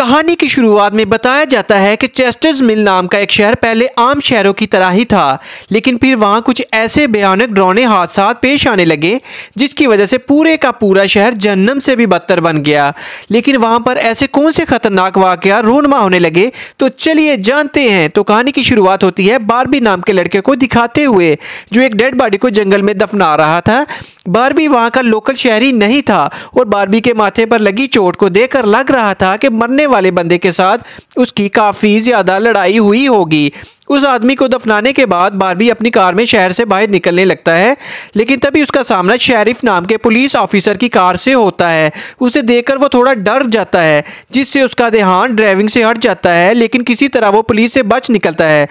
कहानी की शुरुआत में बताया जाता है कि चेस्टर्स मिल नाम का एक शहर पहले आम शहरों की तरह ही था लेकिन फिर वहाँ कुछ ऐसे भयानक ड्रोने हादसा पेश आने लगे जिसकी वजह से पूरे का पूरा शहर जन्म से भी बदतर बन गया लेकिन वहाँ पर ऐसे कौन से खतरनाक वाक़ रोनमा होने लगे तो चलिए जानते हैं तो कहानी की शुरुआत होती है बारबी नाम के लड़के को दिखाते हुए जो एक डेड बॉडी को जंगल में दफना रहा था बारबी वहाँ का लोकल शहरी नहीं था और बारबी के माथे पर लगी चोट को देखकर लग रहा था कि मरने वाले बंदे के साथ उसकी काफ़ी ज़्यादा लड़ाई हुई होगी उस आदमी को दफनाने के बाद बारबी अपनी कार में शहर से बाहर निकलने लगता है लेकिन तभी उसका सामना शेरिफ नाम के पुलिस ऑफिसर की कार से होता है उसे देखकर वो थोड़ा डर जाता है जिससे उसका ध्यान ड्राइविंग से हट जाता है लेकिन किसी तरह वो पुलिस से बच निकलता है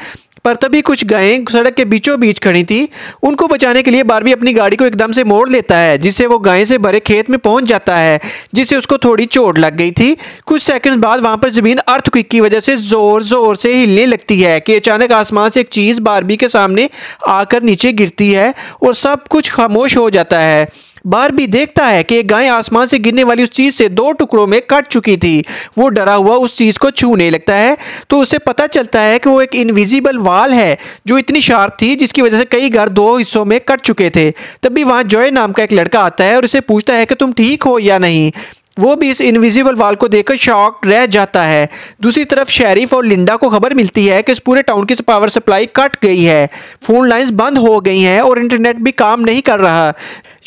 पर तभी कुछ गायें सड़क के बीचों बीच खड़ी थी उनको बचाने के लिए बारबी अपनी गाड़ी को एकदम से मोड़ लेता है जिससे वो गाय से भरे खेत में पहुंच जाता है जिससे उसको थोड़ी चोट लग गई थी कुछ सेकंड बाद वहां पर ज़मीन अर्थ क्विक की वजह से ज़ोर ज़ोर से हिलने लगती है कि अचानक आसमान से एक चीज़ बारबी के सामने आकर नीचे गिरती है और सब कुछ खामोश हो जाता है बार भी देखता है कि एक गाय आसमान से गिरने वाली उस चीज़ से दो टुकड़ों में कट चुकी थी वो डरा हुआ उस चीज़ को छूने लगता है तो उसे पता चलता है कि वो एक इनविजिबल वाल है जो इतनी शार्प थी जिसकी वजह से कई घर दो हिस्सों में कट चुके थे तभी वहाँ जॉय नाम का एक लड़का आता है और उसे पूछता है कि तुम ठीक हो या नहीं वो भी इस इनविजिबल वाल को देखकर शॉक रह जाता है दूसरी तरफ शेरिफ और लिंडा को खबर मिलती है कि इस पूरे टाउन की पावर सप्लाई कट गई है फ़ोन लाइंस बंद हो गई हैं और इंटरनेट भी काम नहीं कर रहा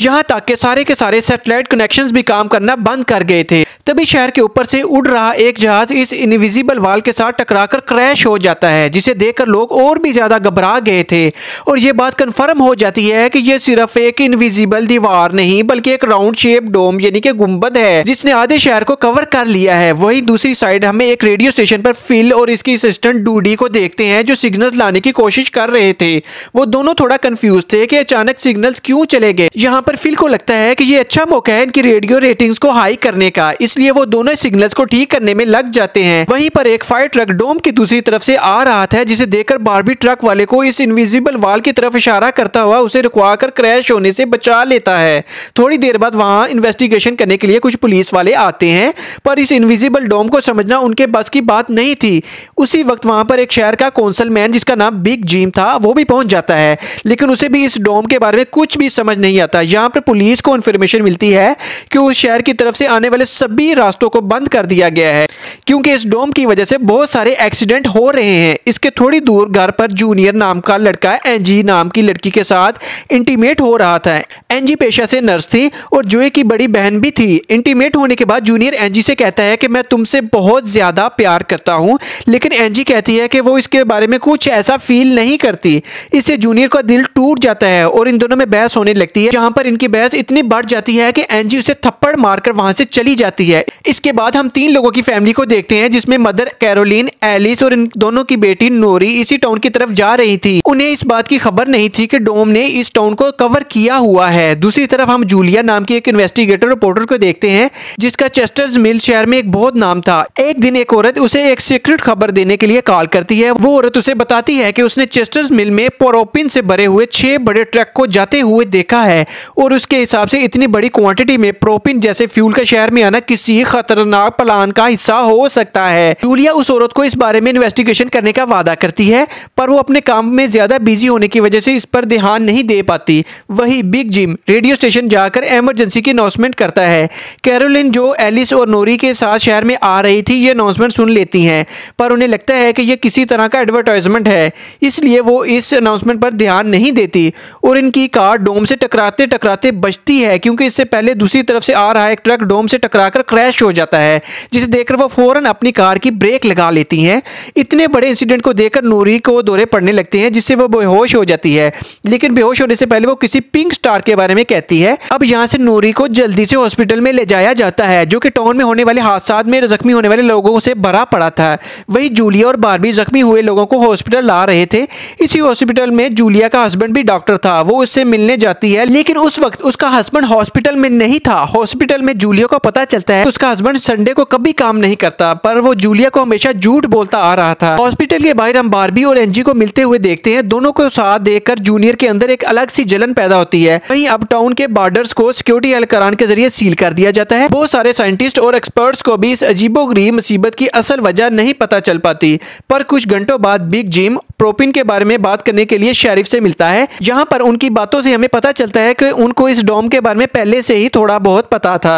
यहाँ तक के सारे के सारे सेटेलाइट कनेक्शंस भी काम करना बंद कर गए थे तभी शहर के ऊपर से उड़ रहा एक जहाज इस इनविजिबल वाल के साथ टकराकर क्रैश हो जाता है जिसे देखकर लोग और भी ज़्यादा घबरा गए थे और ये बात कंफर्म हो जाती है कि यह सिर्फ एक इनविजिबल दीवार नहीं बल्कि एक राउंड शेप डोम यानी कि गुम्बद है जिसने आधे शहर को कवर कर लिया है वही दूसरी साइड हमें एक रेडियो स्टेशन पर फिल और इसकी असिस्टेंट डूडी को देखते हैं जो सिग्नल लाने की कोशिश कर रहे थे वो दोनों थोड़ा कंफ्यूज थे कि अचानक सिग्नल क्यों चले गए यहाँ पर फिल को लगता है कि ये अच्छा मौका है इनकी रेडियो रेटिंग्स को हाई करने का इस इसलिए वो दोनों सिग्नल्स को ठीक करने में लग जाते हैं वहीं पर एक फायर ट्रक डोम की दूसरी तरफ से आ रहा था जिसे देखकर बारबी ट्रक वाले को इस इनविजिबल वाल की तरफ इशारा करता हुआ उसे रुकवा कर क्रैश होने से बचा लेता है थोड़ी देर बाद वहाँ इन्वेस्टिगेशन करने के लिए कुछ पुलिस वाले आते हैं पर इस इनविजिबल डोम को समझना उनके बस की बात नहीं थी उसी वक्त वहाँ पर एक शहर का कौंसल मैन जिसका नाम बिग जीम था वो भी पहुँच जाता है लेकिन उसे भी इस डोम के बारे में कुछ भी समझ नहीं आता यहाँ पर पुलिस को इन्फॉर्मेशन मिलती है कि उस शहर की तरफ से आने वाले सभी भी रास्तों को बंद कर दिया गया है क्योंकि इस डोम की वजह से बहुत सारे एक्सीडेंट हो रहे हैं इसके थोड़ी दूर घर पर जूनियर नाम का लड़का एनजी नाम की लड़की के साथ इंटीमेट हो रहा था एनजी पेशा से नर्स थी और जुए की बड़ी बहन भी थी इंटीमेट होने के बाद जूनियर एनजी से कहता है कि मैं तुमसे बहुत ज़्यादा प्यार करता हूँ लेकिन एनजी कहती है कि वो इसके बारे में कुछ ऐसा फील नहीं करती इससे जूनियर का दिल टूट जाता है और इन दोनों में बहस होने लगती है जहाँ पर इनकी बहस इतनी बढ़ जाती है कि एनजी उसे थप्पड़ मारकर वहां से चली जाती है है इसके बाद हम तीन लोगों की फैमिली को देखते हैं जिसमें मदर कैरोलिन एलिस और इन दोनों की बेटी नोरी इसी टाउन की तरफ जा रही थी उन्हें इस बात की खबर नहीं थी कि डोम ने इस टाउन को कवर किया हुआ है दूसरी तरफ हम जूलिया नाम की एक इन्वेस्टिगेटर रिपोर्टर को देखते हैं जिसका चेस्टर्स मिल शहर में एक बहुत नाम था एक दिन एक औरत उसे एक सीक्रेट खबर देने के लिए कॉल करती है वो औरत उसे बताती है की उसने चेस्टर्स मिल में पोरोपिन से भरे हुए छह बड़े ट्रक को जाते हुए देखा है और उसके हिसाब से इतनी बड़ी क्वांटिटी में प्रोपिन जैसे फ्यूल का शहर में आना किस किसी खतरनाक प्लान का हिस्सा हो सकता है जूलिया उस औरत को इस बारे में इन्वेस्टिगेशन करने का वादा करती है पर वो अपने काम में ज्यादा बिजी होने की वजह से इस पर ध्यान नहीं दे पाती वही बिग जिम रेडियो स्टेशन जाकर एमरजेंसी की अनाउंसमेंट करता है कैरोलिन जो एलिस और नोरी के साथ शहर में आ रही थी ये अनाउंसमेंट सुन लेती हैं पर उन्हें लगता है कि यह किसी तरह का एडवर्टाइजमेंट है इसलिए वो इस अनाउंसमेंट पर ध्यान नहीं देती और इनकी कार डोम से टकराते टकराते बचती है क्योंकि इससे पहले दूसरी तरफ से आ रहा एक ट्रक डोम से टकराकर क्रैश हो जाता है जिसे देखकर वो फ़ौरन अपनी कार की ब्रेक लगा लेती हैं इतने बड़े इंसिडेंट को देखकर नूरी को दौरे पड़ने लगते हैं जिससे वो बेहोश हो जाती है लेकिन बेहोश होने से पहले वो किसी पिंक स्टार के बारे में कहती है अब यहाँ से नूरी को जल्दी से हॉस्पिटल में ले जाया जाता है जो कि टाउन में होने वाले हादसा में जख्मी होने वाले लोगों से भरा पड़ा था वही जूलिया और बारबी जख्मी हुए लोगों को हॉस्पिटल ला रहे थे इसी हॉस्पिटल में जूलिया का हस्बैंड भी डॉक्टर था वो उससे मिलने जाती है लेकिन उस वक्त उसका हस्बैंड हॉस्पिटल में नहीं था हॉस्पिटल में जूलिया को पता चलता है है तो उसका हस्बैंड संडे को कभी काम नहीं करता पर वो जूलिया को हमेशा झूठ बोलता आ रहा था हॉस्पिटल के बाहर हम बारबी और एनजी को मिलते हुए देखते हैं दोनों को साथ देखकर जूनियर के अंदर एक अलग सी जलन पैदा होती है वहीं अब टाउन के बॉर्डर को सिक्योरिटी एहलकरान के जरिए सील कर दिया जाता है बहुत सारे साइंटिस्ट और एक्सपर्ट्स को भी इस अजीबो मुसीबत की असल वजह नहीं पता चल पाती पर कुछ घंटों बाद बिग जिम प्रोपिन के बारे में बात करने के लिए शेरिफ से मिलता है यहाँ पर उनकी बातों से हमें पता चलता है कि उनको इस डॉम के बारे में पहले से ही थोड़ा बहुत पता था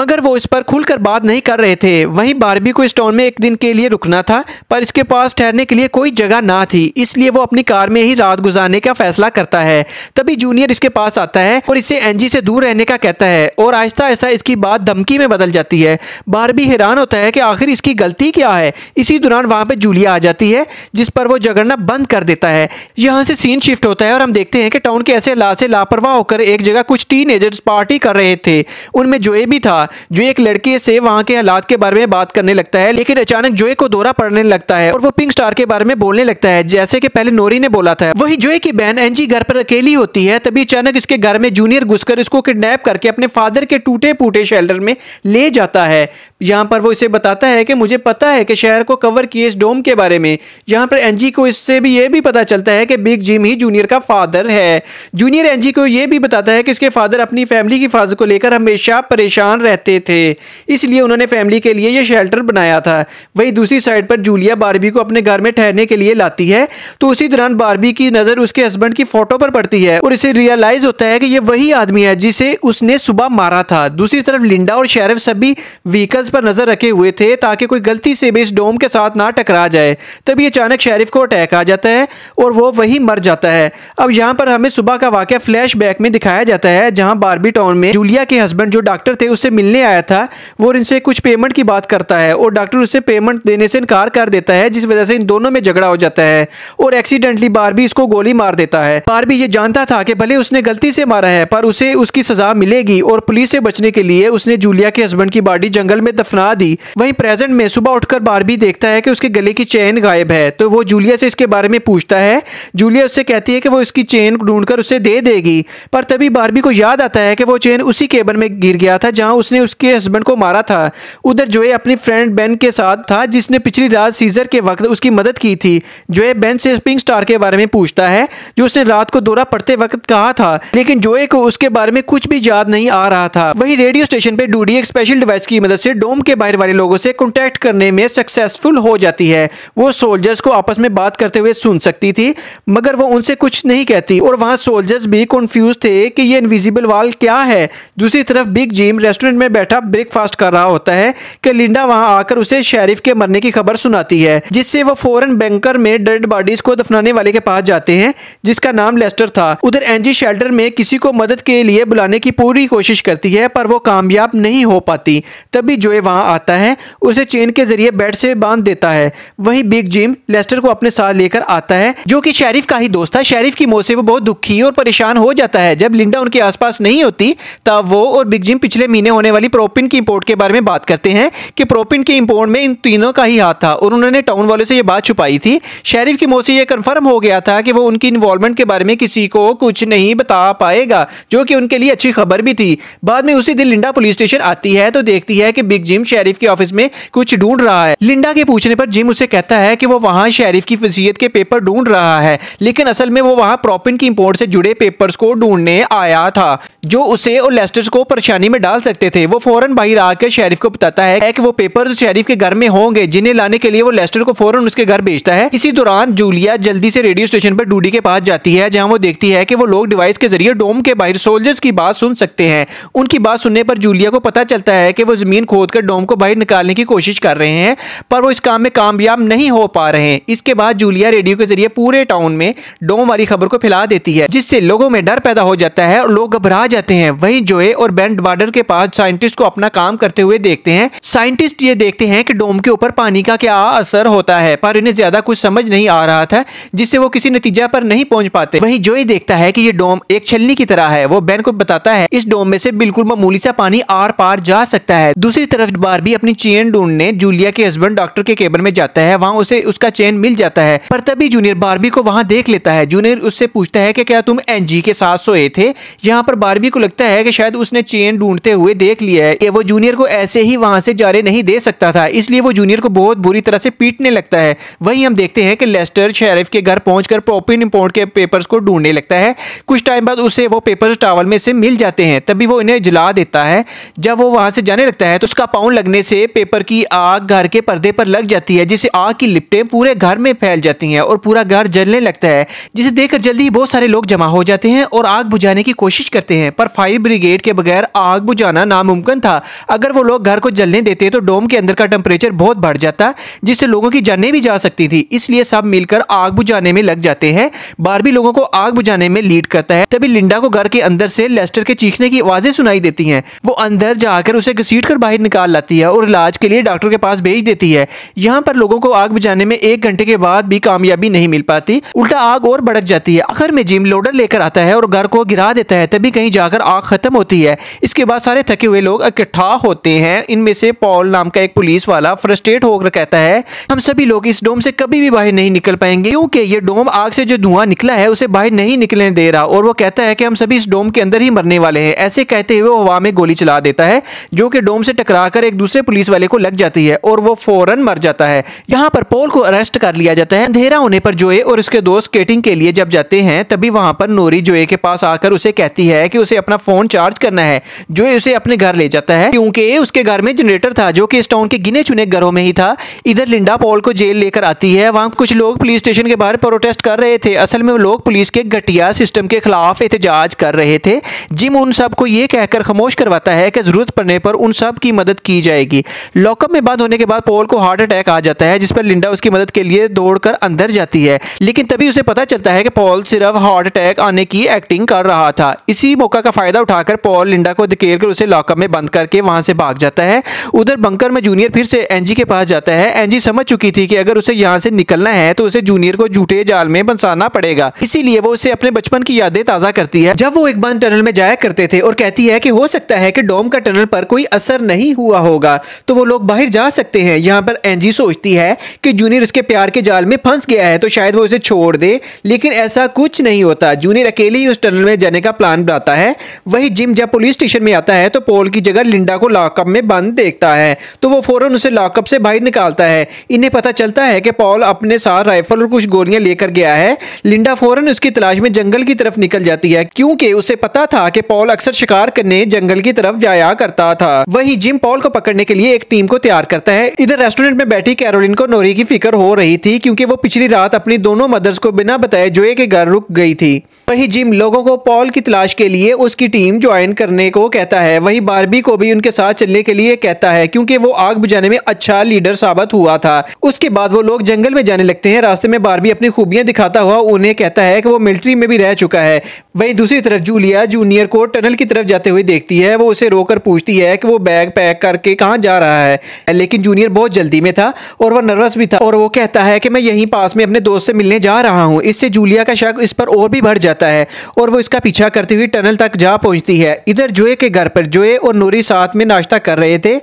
मगर वो इस पर खुलकर बात नहीं कर रहे थे वहीं बारबी को इस टॉन में एक दिन के लिए रुकना था पर इसके पास ठहरने के लिए कोई जगह ना थी इसलिए वो अपनी कार में ही रात गुजारने का फैसला करता है तभी जूनियर इसके पास आता है और इसे एनजी से दूर रहने का कहता है और आहिस्ता आहिस्ता इसकी बात धमकी में बदल जाती है बारबी हैरान होता है कि आखिर इसकी गलती क्या है इसी दौरान वहां पर जूलिया आ जाती है जिस पर वो जगड़ना बंद कर देता है यहाँ से सीन शिफ्ट होता है और हम देखते हैं कि टाउन के ऐसे लाशे लापरवाह होकर एक जगह कुछ टीन पार्टी कर रहे थे उनमें जोए भी था जो एक लड़के से वहाँ के हालात के बारे में बात करने लगता है लेकिन अचानक जोए को दौरा पड़ने लगता है और वो पिंक स्टार के बारे में बोलने लगता है जैसे कि पहले नोरी ने बोला था वही जोए की बहन एनजी घर पर अकेली होती है तभी अचानक इसके घर में जूनियर घुसकर इसको किडनेप करके अपने फादर के टूटे फूटे शेल्टर में ले जाता है यहाँ पर वो इसे बताता है कि मुझे पता है कि शहर को कवर किए इस डोम के बारे में यहाँ पर एनजी को इससे से भी ये भी पता चलता है कि बिग जिम ही जूनियर का फादर है जूनियर एनजी को यह भी बताता है कि इसके फादर अपनी फैमिली की हिफाजत को लेकर हमेशा परेशान रहते थे इसलिए उन्होंने फैमिली के लिए यह शेल्टर बनाया था वही दूसरी साइड पर जूलिया बारबी को अपने घर में ठहरने के लिए लाती है तो उसी दौरान बारबी की नज़र उसके हस्बैंड की फोटो पर पड़ती है और इसे रियलाइज होता है कि यह वही आदमी है जिसे उसने सुबह मारा था दूसरी तरफ लिंडा और शेरफ सभी व्हीकल्स पर नज़र रखे हुए थे ताकि कोई गलती से भी इस डोम के साथ ना टकरा जाए तभी अचानक शेरफ को अटैक आ जाता है और वो वही मर जाता है अब यहाँ पर हमें सुबह का वाक्य फ्लैश में दिखाया जाता है जहाँ बारबी टाउन में जूलिया के हस्बैंड जो डॉक्टर थे उससे मिलने आया था वो इनसे कुछ पेमेंट की बात करता है और डॉक्टर उससे पेमेंट देने से इनकार कर देता है जिस वजह से इन दोनों में झगड़ा हो जाता है और एक्सीडेंटली बारबी इसको गोली मार देता है बारबी ये जानता था कि भले उसने गलती से मारा है पर उसे उसकी सजा मिलेगी और पुलिस से बचने के लिए उसने जूलिया के हस्बैंड की बॉडी जंगल में दफना दी वहीं प्रेजेंट में सुबह उठकर बारबी देखता है कि उसके गले की चैन गायब है तो वो जूलिया से इसके बारे में पूछता है जूलिया उससे कहती है कि वो इसकी चेन ढूंढ उसे दे देगी पर तभी बारबी को याद आता है कि वो चेन उसी केबन में गिर गया था जहाँ उसने उसके हस्बैंड को मारा था उधर जोए अपनी फ्रेंड बेन के साथ था जिसने पिछली रात सीजर के वक्त उसकी मदद की थी जोए बेन से पिंक स्टार के बारे में पूछता है जो उसने रात को दौरा पड़ते वक्त कहा था लेकिन जोए को उसके बारे में कुछ भी याद नहीं आ रहा था वही रेडियो स्टेशन पे डूडी एक स्पेशल डिवाइस की मदद से डोम के बाहर वाले लोगों से कॉन्टेक्ट करने में सक्सेसफुल हो जाती है वो सोल्जर्स को आपस में बात करते करते हुए सुन सकती थी मगर वो उनसे कुछ नहीं कहती और वहाँ सोल्जर्स भी कंफ्यूज थे कि ये इनविजिबल वॉल क्या है दूसरी तरफ बिग जिम रेस्टोरेंट में बैठा ब्रेकफास्ट कर रहा होता है कि लिंडा वहाँ आकर उसे शेरिफ के मरने की खबर सुनाती है जिससे वो फौरन बैंकर में डेड बॉडीज को दफनाने वाले के पास जाते हैं जिसका नाम लेस्टर था उधर एनजी शेल्टर में किसी को मदद के लिए बुलाने की पूरी कोशिश करती है पर वो कामयाब नहीं हो पाती तभी जोए वहाँ आता है उसे चेन के जरिए बेड से बांध देता है वही बिग जिम लेस्टर को अपने साथ ले लेकर आता है जो कि शेरिफ का ही दोस्त था शेरिफ की मौत से वो बहुत दुखी और परेशान हो जाता है जब लिंडा उनके आसपास नहीं होती तब वो और बिग जिम पिछले महीने होने वाली प्रोपिन की इम्पोर्ट के बारे में बात करते हैं कि प्रोपिन की इम्पोर्ट में इन तीनों का ही हाथ था और उन्होंने टाउन वाले से ये बात छुपाई थी शेरिफ की मौत से यह कन्फर्म हो गया था कि वो उनकी इन्वॉल्वमेंट के बारे में किसी को कुछ नहीं बता पाएगा जो कि उनके लिए अच्छी खबर भी थी बाद में उसी दिन लिंडा पुलिस स्टेशन आती है तो देखती है कि बिग जिम शेरिफ के ऑफिस में कुछ ढूंढ रहा है लिंडा के पूछने पर जिम उसे कहता है कि वो वहां शेरिफ की फसीयत के पेपर ढूंढ रहा है लेकिन असल में वो वहाँ प्रॉपिन की इम्पोर्ट से जुड़े पेपर्स को ढूंढने आया था जो उसे और लेस्टर्स को परेशानी में डाल सकते थे वो फौरन बाहर आकर शेरिफ को बताता है कि वो पेपर्स शेरिफ के घर में होंगे जिन्हें लाने के लिए वो लेस्टर को फौरन उसके घर भेजता है इसी दौरान जूलिया जल्दी से रेडियो स्टेशन पर डूडी के पास जाती है जहाँ वो देखती है की वो लोग डिवाइस के जरिए डोम के बाहर सोल्जर्स की बात सुन सकते हैं उनकी बात सुनने पर जूलिया को पता चलता है की वो जमीन खोद डोम को बाहर निकालने की कोशिश कर रहे हैं पर वो इस काम में कामयाब नहीं हो पा रहे हैं इसके बाद जूलिया मीडिया रेडियो के जरिए पूरे टाउन में डोम वाली खबर को फैला देती है जिससे लोगों में डर पैदा हो जाता है और लोग घबरा जाते हैं वही जोए और बैंड बार्डर के पास साइंटिस्ट को अपना काम करते हुए देखते हैं साइंटिस्ट ये देखते हैं की डोम के ऊपर पानी का क्या असर होता है पर इन्हें ज्यादा कुछ समझ नहीं आ रहा था जिससे वो किसी नतीजा पर नहीं पहुंच पाते वही जोए देखता है की ये डोम एक छलनी की तरह है वो बैन को बताता है इस डोम में से बिल्कुल मामूली सा पानी आर पार जा सकता है दूसरी तरफ बार भी अपनी चेन ढूंढने जूलिया के हस्बैंड डॉक्टर के केबल में जाता है वहाँ उसे उसका चेन मिल जाता है पर मरतबी जूनियर बारबी को वहां देख लेता है जूनियर उससे पूछता है कि क्या तुम एनजी के साथ सोए थे यहाँ पर बारबी को लगता है कि शायद उसने चेन ढूंढते हुए देख लिया है वो जूनियर को ऐसे ही वहां से जाने नहीं दे सकता था इसलिए वो जूनियर को बहुत बुरी तरह से पीटने लगता है वही हम देखते हैं कि लेस्टर शेरिफ के घर पहुंचकर कर इम्पोर्ट के पेपर्स को ढूंढने लगता है कुछ टाइम बाद उसे वो पेपर टावल में से मिल जाते हैं तभी वो इन्हें जला देता है जब वो वहां से जाने लगता है तो उसका पाउंड लगने से पेपर की आग घर के पर्दे पर लग जाती है जिसे आग की लिपटें पूरे घर में फैल जाती जाती हैं और पूरा घर जलने लगता है जिसे देखकर जल्दी ही बहुत सारे लोग जमा हो जाते हैं और आग बुझाने की कोशिश करते हैं पर फायर ब्रिगेड के बगैर आग बुझाना नामुमकिन था अगर वो लोग घर को जलने देते तो डोम के अंदर का टेम्परेचर बहुत बढ़ जाता जिससे लोगों की जानें भी जा सकती थी इसलिए सब मिलकर आग बुझाने में लग जाते हैं बारबी लोगों को आग बुझाने में लीड करता है तभी लिंडा को घर के अंदर से लेस्टर के चीखने की आवाजें सुनाई देती है वो अंदर जाकर उसे घसीट कर बाहर निकाल लाती है और इलाज के लिए डॉक्टर के पास भेज देती है यहाँ पर लोगों को आग बुझाने में एक घंटे के बाद भी काम कामयाबी नहीं मिल पाती उल्टा आग और भड़क जाती है आखिर में जिम लोडर लेकर आता है और घर को गिरा देता है तभी कहीं जाकर आग खत्म होती है इसके बाद सारे थके हुए लोग इकट्ठा होते हैं इनमें से पॉल नाम का एक पुलिस वाला फ्रस्ट्रेट होकर कहता है हम सभी लोग इस डोम से कभी भी बाहर नहीं निकल पाएंगे क्योंकि ये डोम आग से जो धुआं निकला है उसे बाहर नहीं निकलने दे रहा और वो कहता है कि हम सभी इस डोम के अंदर ही मरने वाले हैं ऐसे कहते हुए हवा में गोली चला देता है जो कि डोम से टकरा कर एक दूसरे पुलिस वाले को लग जाती है और वो फौरन मर जाता है यहाँ पर पोल को अरेस्ट कर लिया जाता है अंधेरा होने पर जोए और उसके दोस्त स्केटिंग के लिए जब जाते हैं तभी वहां पर नोरी जोए के पास आकर उसे कहती है कि उसे अपना फोन चार्ज करना है जोए उसे अपने घर ले जाता है क्योंकि उसके घर में जनरेटर था जो कि इस टाउन के गिने चुने घरों में ही था इधर लिंडा पॉल को जेल लेकर आती है वहां कुछ लोग पुलिस स्टेशन के बाहर प्रोटेस्ट कर रहे थे असल में वो लोग पुलिस के घटिया सिस्टम के खिलाफ एहतजाज कर रहे थे जिम उन सबको ये कहकर खामोश करवाता है कि जरूरत पड़ने पर उन सब की मदद की जाएगी लॉकअप में बंद होने के बाद पॉल को हार्ट अटैक आ जाता है जिस पर लिंडा उसकी मदद के लिए दौड़कर अंदर जाती है लेकिन तभी उसे पता चलता है कि पॉल सिर्फ हार्ट अटैक आने की एक्टिंग कर रहा था इसी मौका का फ़ायदा उठाकर पॉल लिंडा को धकेल कर उसे लॉकअप में बंद करके वहां से भाग जाता है उधर बंकर में जूनियर फिर से एनजी के पास जाता है एनजी समझ चुकी थी कि अगर उसे यहाँ से निकलना है तो उसे जूनियर को झूठे जाल में बंसाना पड़ेगा इसीलिए वो उसे अपने बचपन की यादें ताज़ा करती है जब वो एक बंद टनल में जाया करते थे और कहती है की हो सकता है की डोम का टनल पर कोई असर नहीं हुआ होगा तो वो लोग बाहर जा सकते हैं यहाँ पर एनजी सोचती है की जूनियर उसके प्यार के जाल में फंस फ्रांस गया है तो शायद वो उसे छोड़ दे लेकिन ऐसा कुछ नहीं होता जूनियर अकेले ही उस टनल में जाने का प्लान बनाता है वही जिम जब पुलिस स्टेशन में आता है तो पोल की जगह लिंडा को लॉकअप में बंद देखता है तो वो फ़ौरन उसे लॉकअप से बाहर निकालता है इन्हें पता चलता है कि पॉल अपने साथ राइफल और कुछ गोलियां लेकर गया है लिंडा फ़ौरन उसकी तलाश में जंगल की तरफ निकल जाती है क्योंकि उसे पता था कि पॉल अक्सर शिकार करने जंगल की तरफ जाया करता था वही जिम पॉल को पकड़ने के लिए एक टीम को तैयार करता है इधर रेस्टोरेंट में बैठी कैरोलिन को नोरी की फिक्र हो रही थी क्योंकि वो पिछली रात अपनी दोनों मदर्स को बिना बताए जोए के घर रुक गई थी वही जिम लोगों को पॉल की तलाश के लिए उसकी टीम ज्वाइन करने को कहता है वही बारबी को भी उनके साथ चलने के लिए कहता है क्योंकि वो आग बुझाने में अच्छा लीडर साबित हुआ था उसके बाद वो लोग जंगल में जाने लगते हैं रास्ते में बारबी अपनी खूबियां दिखाता हुआ उन्हें कहता है कि वो मिलिट्री में भी रह चुका है वही दूसरी तरफ जूलिया जूनियर को टनल की तरफ जाते हुए देखती है वो उसे रोकर पूछती है कि वो बैग पैक करके कहाँ जा रहा है लेकिन जूनियर बहुत जल्दी में था और वह नर्वस भी था और वो कहता है कि मैं यहीं पास में अपने दोस्त से मिलने जा रहा हूँ इससे जूलिया का शक इस पर और भी बढ़ जाता है और वो इसका पीछा करते हुए टनल तक जा पहुँचती है इधर जोए के घर पर जोए और नूरी साथ में नाश्ता कर रहे थे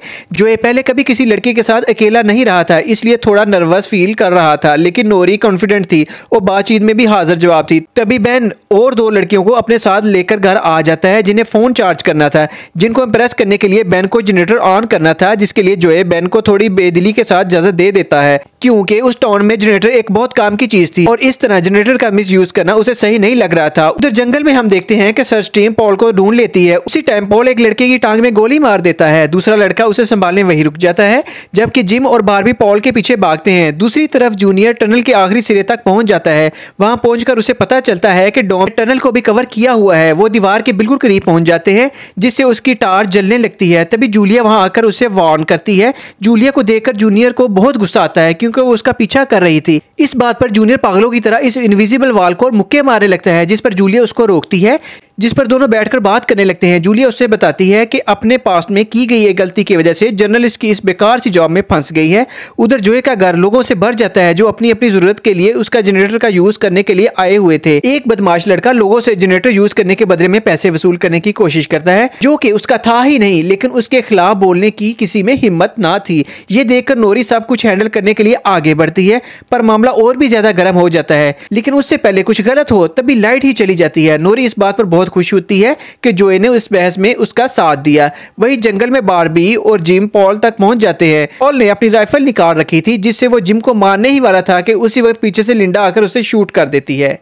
जोए पहले कभी किसी लड़के के साथ अकेला नहीं रहा था इसलिए थोड़ा नर्वस फील कर रहा था लेकिन नोरी कॉन्फिडेंट थी और बातचीत में भी हाजिर जवाब थी तभी बहन और दो लड़कियों को अपने साथ लेकर घर आ जाता है जिन्हें फ़ोन चार्ज करना था जिनको इम्प्रेस करने के लिए बैन को जनरेटर ऑन करना था जिसके लिए जोए बैन को थोड़ी बेदिली के साथ इजाज़त दे देता है क्योंकि उस टाउन में जनरेटर एक बहुत काम की चीज थी और इस तरह जनरेटर का मिस यूज करना उसे सही नहीं लग रहा था उधर जंगल में हम देखते हैं की सर्च टीम पॉल को ढूंढ लेती है उसी टाइम पॉल एक लड़के की टांग में गोली मार देता है दूसरा लड़का उसे संभालने वही रुक जाता है जबकि जिम और भी पॉल के पीछे भागते हैं दूसरी तरफ जूनियर टनल के आखिरी सिरे तक पहुंच जाता है वहां पहुंचकर उसे पता चलता है कि डॉम टनल को भी कवर किया हुआ है वो दीवार के बिल्कुल करीब पहुंच जाते हैं जिससे उसकी टार जलने लगती है तभी जूलिया वहां आकर उसे वार्न करती है जूलिया को देखकर जूनियर को बहुत गुस्सा आता है क्योंकि क्योंकि वो उसका पीछा कर रही थी इस बात पर जूनियर पागलों की तरह इस इनविजिबल वाल को मुक्के मारने लगता है जिस पर जूलिया उसको रोकती है जिस पर दोनों बैठकर बात करने लगते हैं जूलिया उससे बताती है कि अपने पास्ट में की गई एक गलती की वजह से जर्नलिस्ट की इस बेकार सी जॉब में फंस गई है उधर जोए का घर लोगों से भर जाता है जो अपनी अपनी जरूरत के लिए उसका जनरेटर का यूज करने के लिए आए हुए थे एक बदमाश लड़का लोगों से जनरेटर यूज करने के बदले में पैसे वसूल करने की कोशिश करता है जो की उसका था ही नहीं लेकिन उसके खिलाफ बोलने की किसी में हिम्मत ना थी ये देखकर नोरी सब कुछ हैंडल करने के लिए आगे बढ़ती है पर मामला और भी ज्यादा गर्म हो जाता है लेकिन उससे पहले कुछ गलत हो तभी लाइट ही चली जाती है नोरी इस बात पर बहुत बहुत खुशी होती है कि जोए ने उस बहस में उसका साथ दिया वही जंगल में बारबी और जिम पॉल तक पहुंच जाते हैं पॉल ने अपनी राइफल निकाल रखी थी जिससे वो जिम को मारने ही वाला था कि उसी वक्त पीछे से लिंडा आकर उसे शूट कर देती है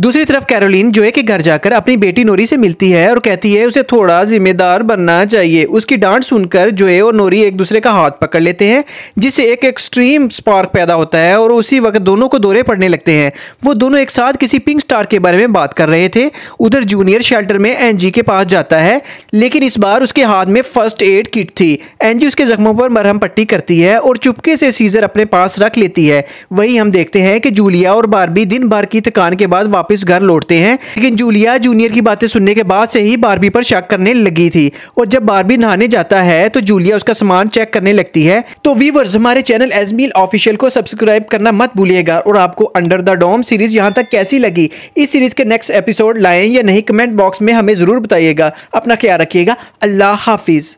दूसरी तरफ कैरोलिन जोए के घर जाकर अपनी बेटी नोरी से मिलती है और कहती है उसे थोड़ा जिम्मेदार बनना चाहिए उसकी डांट सुनकर जोए और नोरी एक दूसरे का हाथ पकड़ लेते हैं जिससे एक एक्सट्रीम स्पार्क पैदा होता है और उसी वक्त दोनों को दौरे पड़ने लगते हैं वो दोनों एक साथ किसी पिंक स्टार के बारे में बात कर रहे थे उधर जूनियर शेल्टर में एन के पास जाता है लेकिन इस बार उसके हाथ में फर्स्ट एड किट थी एन उसके जख्मों पर मरहम पट्टी करती है और चुपके से सीजर अपने पास रख लेती है वही हम देखते हैं कि जूलिया और बारबी दिन भर की थकान के बाद वापस वापस घर लौटते हैं लेकिन जूलिया जूनियर की बातें सुनने के बाद से ही बारबी पर शक करने लगी थी और जब बारबी नहाने जाता है तो जूलिया उसका सामान चेक करने लगती है तो वीवर्स हमारे चैनल एजमील ऑफिशियल को सब्सक्राइब करना मत भूलिएगा और आपको अंडर द डोम सीरीज यहाँ तक कैसी लगी इस सीरीज के नेक्स्ट एपिसोड लाएं या नहीं कमेंट बॉक्स में हमें ज़रूर बताइएगा अपना ख्याल रखिएगा अल्लाह हाफिज़